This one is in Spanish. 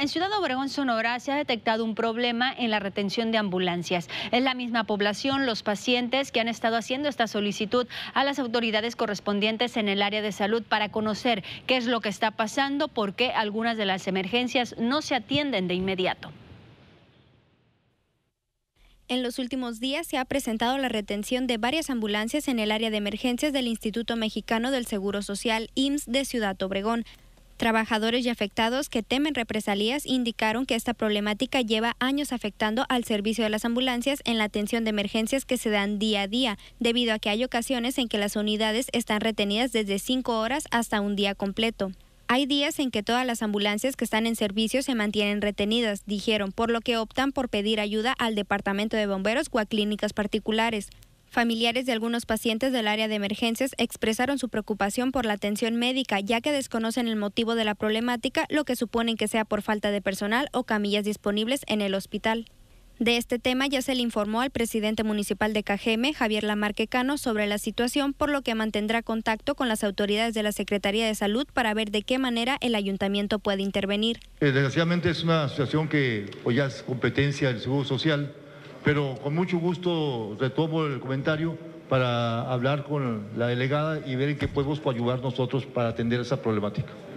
en Ciudad Obregón, Sonora, se ha detectado un problema en la retención de ambulancias. Es la misma población, los pacientes que han estado haciendo esta solicitud a las autoridades correspondientes en el área de salud para conocer qué es lo que está pasando, por qué algunas de las emergencias no se atienden de inmediato. En los últimos días se ha presentado la retención de varias ambulancias en el área de emergencias del Instituto Mexicano del Seguro Social IMSS de Ciudad Obregón. Trabajadores y afectados que temen represalias indicaron que esta problemática lleva años afectando al servicio de las ambulancias en la atención de emergencias que se dan día a día, debido a que hay ocasiones en que las unidades están retenidas desde cinco horas hasta un día completo. Hay días en que todas las ambulancias que están en servicio se mantienen retenidas, dijeron, por lo que optan por pedir ayuda al Departamento de Bomberos o a clínicas particulares. Familiares de algunos pacientes del área de emergencias expresaron su preocupación por la atención médica, ya que desconocen el motivo de la problemática, lo que suponen que sea por falta de personal o camillas disponibles en el hospital. De este tema ya se le informó al presidente municipal de Cajeme, Javier Lamarque Cano, sobre la situación, por lo que mantendrá contacto con las autoridades de la Secretaría de Salud para ver de qué manera el ayuntamiento puede intervenir. Eh, desgraciadamente es una situación que hoy ya es competencia del Seguro Social pero con mucho gusto retomo el comentario para hablar con la delegada y ver en qué podemos ayudar nosotros para atender esa problemática.